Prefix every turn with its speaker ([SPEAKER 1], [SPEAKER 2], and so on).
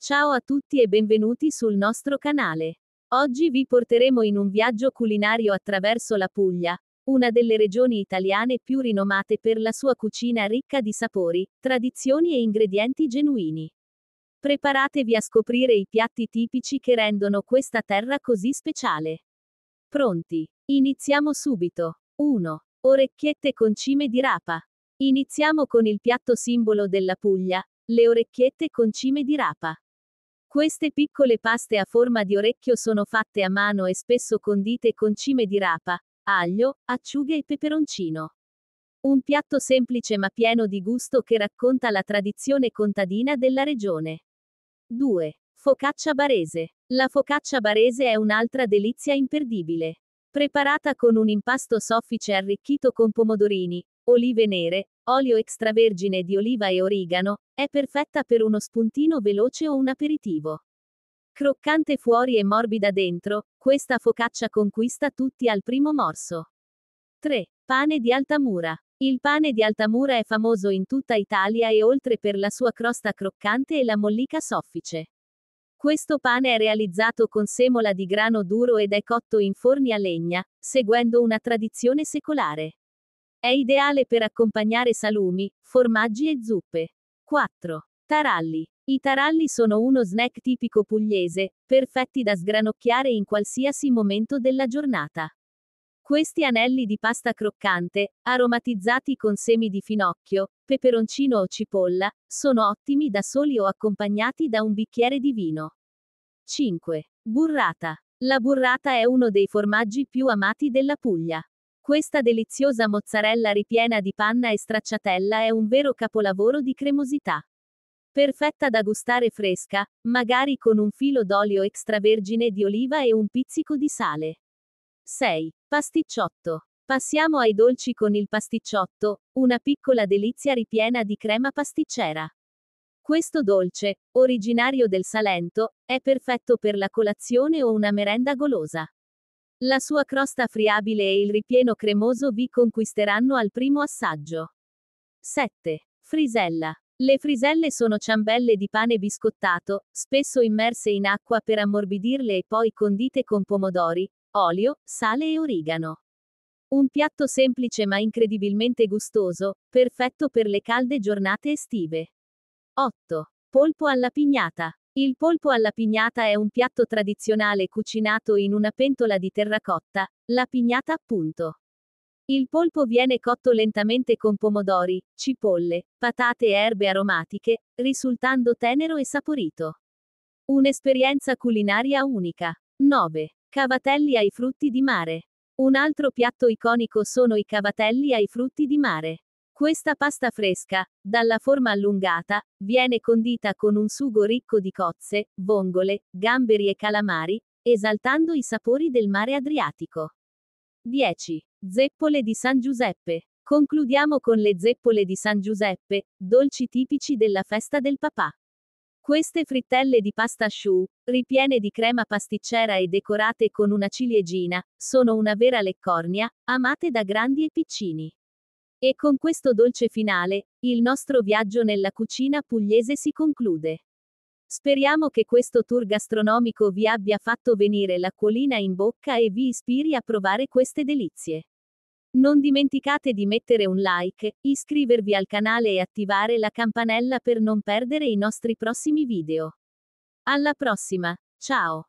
[SPEAKER 1] Ciao a tutti e benvenuti sul nostro canale. Oggi vi porteremo in un viaggio culinario attraverso la Puglia, una delle regioni italiane più rinomate per la sua cucina ricca di sapori, tradizioni e ingredienti genuini. Preparatevi a scoprire i piatti tipici che rendono questa terra così speciale. Pronti? Iniziamo subito. 1. Orecchiette con cime di rapa. Iniziamo con il piatto simbolo della Puglia, le orecchiette con cime di rapa. Queste piccole paste a forma di orecchio sono fatte a mano e spesso condite con cime di rapa, aglio, acciughe e peperoncino. Un piatto semplice ma pieno di gusto che racconta la tradizione contadina della regione. 2. Focaccia barese. La focaccia barese è un'altra delizia imperdibile. Preparata con un impasto soffice arricchito con pomodorini, olive nere, olio extravergine di oliva e origano, è perfetta per uno spuntino veloce o un aperitivo. Croccante fuori e morbida dentro, questa focaccia conquista tutti al primo morso. 3. Pane di Altamura. Il pane di Altamura è famoso in tutta Italia e oltre per la sua crosta croccante e la mollica soffice. Questo pane è realizzato con semola di grano duro ed è cotto in forni a legna, seguendo una tradizione secolare. È ideale per accompagnare salumi, formaggi e zuppe. 4. Taralli. I taralli sono uno snack tipico pugliese, perfetti da sgranocchiare in qualsiasi momento della giornata. Questi anelli di pasta croccante, aromatizzati con semi di finocchio, peperoncino o cipolla, sono ottimi da soli o accompagnati da un bicchiere di vino. 5. Burrata. La burrata è uno dei formaggi più amati della Puglia. Questa deliziosa mozzarella ripiena di panna e stracciatella è un vero capolavoro di cremosità. Perfetta da gustare fresca, magari con un filo d'olio extravergine di oliva e un pizzico di sale. 6. Pasticciotto. Passiamo ai dolci con il pasticciotto, una piccola delizia ripiena di crema pasticcera. Questo dolce, originario del Salento, è perfetto per la colazione o una merenda golosa. La sua crosta friabile e il ripieno cremoso vi conquisteranno al primo assaggio. 7. Frisella. Le friselle sono ciambelle di pane biscottato, spesso immerse in acqua per ammorbidirle e poi condite con pomodori, olio, sale e origano. Un piatto semplice ma incredibilmente gustoso, perfetto per le calde giornate estive. 8. Polpo alla pignata. Il polpo alla pignata è un piatto tradizionale cucinato in una pentola di terracotta, la pignata appunto. Il polpo viene cotto lentamente con pomodori, cipolle, patate e erbe aromatiche, risultando tenero e saporito. Un'esperienza culinaria unica. 9. Cavatelli ai frutti di mare. Un altro piatto iconico sono i cavatelli ai frutti di mare. Questa pasta fresca, dalla forma allungata, viene condita con un sugo ricco di cozze, vongole, gamberi e calamari, esaltando i sapori del mare Adriatico. 10. Zeppole di San Giuseppe. Concludiamo con le zeppole di San Giuseppe, dolci tipici della festa del papà. Queste frittelle di pasta choux, ripiene di crema pasticcera e decorate con una ciliegina, sono una vera leccornia, amate da grandi e piccini. E con questo dolce finale, il nostro viaggio nella cucina pugliese si conclude. Speriamo che questo tour gastronomico vi abbia fatto venire l'acquolina in bocca e vi ispiri a provare queste delizie. Non dimenticate di mettere un like, iscrivervi al canale e attivare la campanella per non perdere i nostri prossimi video. Alla prossima, ciao!